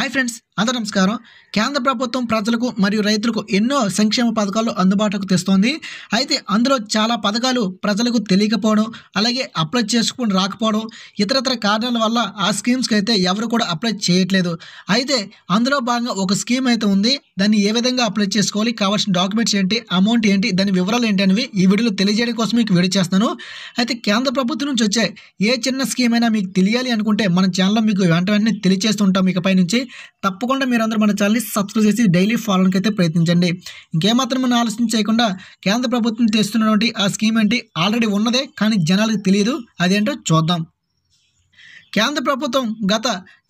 Hi friends, అందరూ నమస్కారం కేంద్ర ప్రభుత్వం ప్రజలకు మరియు రైతులకు ఎన్నో సంక్షేమ పథకాలు అందుబాటుకు తెస్తోంది అయితే అందులో చాలా పథకాలు ప్రజలకు తెలియకపోవడం అలాగే అప్లై చేసుకుని రాకపోవడం ఇతరతర కారణాల వల్ల ఆ స్కీమ్స్కి అయితే ఎవరు కూడా అప్లై చేయట్లేదు అయితే అందులో భాగంగా ఒక స్కీమ్ అయితే ఉంది దాన్ని ఏ విధంగా అప్లై చేసుకోవాలి కావాల్సిన డాక్యుమెంట్స్ ఏంటి అమౌంట్ ఏంటి దాని వివరాలు ఏంటి అనేవి ఈ వీడియోలో తెలియజేయడం కోసం మీకు వీడియో చేస్తాను అయితే కేంద్ర ప్రభుత్వం నుంచి వచ్చే ఏ చిన్న స్కీమ్ అయినా మీకు తెలియాలి అనుకుంటే మన ఛానల్లో మీకు వెంట వెంటనే తెలియజేస్తుంటాం ఇకపై నుంచి తప్పకుండా తప్పకుండా మీరు అందరూ మన ఛానల్ని సబ్స్క్రైబ్ చేసి డైలీ ఫాలోకి అయితే ప్రయత్నించండి ఇంకేమాత్రం మనం ఆలోచన చేయకుండా కేంద్ర ప్రభుత్వం తెస్తున్నటువంటి ఆ స్కీమ్ ఏంటి ఆల్రెడీ ఉన్నదే కానీ జనాలకు తెలియదు అదేంటో చూద్దాం కేంద్ర ప్రభుత్వం గత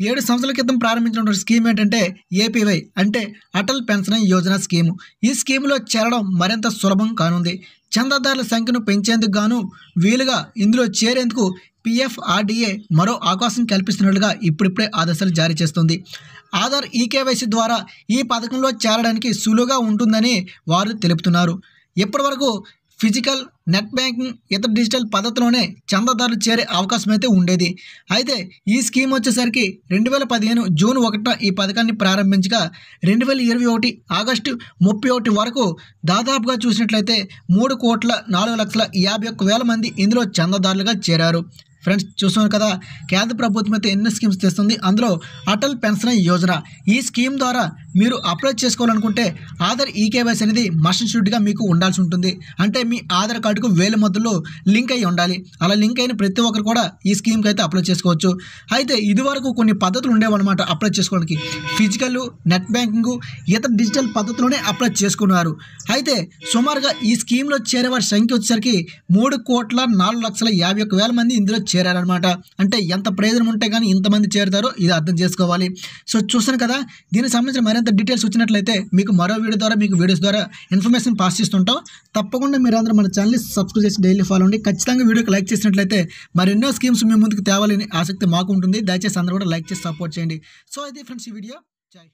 ఏడు సంవత్సరాల క్రితం ప్రారంభించినటువంటి స్కీమ్ ఏంటంటే ఏపీవై అంటే అటల్ పెన్షన్ యోజన స్కీము ఈ స్కీమ్లో చేరడం మరింత సులభం కానుంది చందాదారుల సంఖ్యను పెంచేందుకు గాను వీలుగా ఇందులో చేరేందుకు పిఎఫ్ఆర్డిఏ మరో అవకాశం కల్పిస్తున్నట్లుగా ఇప్పుడిప్పుడే ఆదేశాలు జారీ చేస్తుంది ఆధార్ ఈకేవైసీ ద్వారా ఈ పథకంలో చేరడానికి సులువుగా ఉంటుందని వారు తెలుపుతున్నారు ఇప్పటివరకు ఫిజికల్ నెట్ బ్యాంకింగ్ ఇతర డిజిటల్ పద్ధతిలోనే చందాదారులు చేరే అవకాశం అయితే ఉండేది అయితే ఈ స్కీమ్ వచ్చేసరికి రెండు వేల పదిహేను జూన్ ఒకటిన ఈ పథకాన్ని ప్రారంభించగా రెండు వేల ఇరవై ఒకటి ఆగస్టు ముప్పై ఒకటి వరకు దాదాపుగా చూసినట్లయితే మూడు కోట్ల నాలుగు లక్షల యాభై ఒక్క వేల మంది ఇందులో చందాదారులుగా చేరారు ఫ్రెండ్స్ చూస్తున్నారు కదా కేంద్ర ప్రభుత్వం అయితే ఎన్నో స్కీమ్స్ తెస్తుంది అందులో అటల్ పెన్షన్ యోజన ఈ స్కీమ్ ద్వారా మీరు అప్లై చేసుకోవాలనుకుంటే ఆధార్ ఈకేవైసీ అనేది మస్ట్ షూట్గా మీకు ఉండాల్సి ఉంటుంది అంటే మీ ఆధార్ కార్డుకు వేల మధ్యలో లింక్ అయి ఉండాలి అలా లింక్ అయిన ప్రతి ఒక్కరు కూడా ఈ స్కీమ్కి అయితే అప్లై చేసుకోవచ్చు అయితే ఇదివరకు కొన్ని పద్ధతులు ఉండేవన్నమాట అప్లై చేసుకోవడానికి ఫిజికల్ నెట్ బ్యాంకింగ్ ఇతర డిజిటల్ పద్ధతిలోనే అప్లై చేసుకున్నారు అయితే సుమారుగా ఈ స్కీమ్లో చేరే వారి సంఖ్య వచ్చేసరికి మూడు కోట్ల నాలుగు లక్షల యాభై ఒక్క వేల మంది ఇందులో చేరారనమాట అంటే ఎంత ప్రయోజనం ఉంటే కానీ ఇంతమంది చేరుతారో ఇది అర్థం చేసుకోవాలి సో చూస్తాను కదా దీనికి సంబంధించిన మరి మరింత డీటెయిల్స్ వచ్చినట్లయితే మీకు మరో వీడియో ద్వారా మీకు వీడియోస్ ద్వారా ఇన్ఫర్మేషన్ పాస్ చేస్తుంటాం తప్పకుండా మీరు అందరూ మన ఛానల్ని సబ్స్క్రైబ్ చేసి డైలీ ఫాలో అండి ఖచ్చితంగా వీడియోకి లైక్ చేసినట్లయితే మరెన్నో స్కీమ్స్ మీ ముందుకు తేవాలని ఆసక్తి మాకు ఉంటుంది దయచేసి అందరూ కూడా లైక్ చేసి సపోర్ట్ చేయండి సో ఇది ఫ్రెండ్స్ ఈ వీడియో జై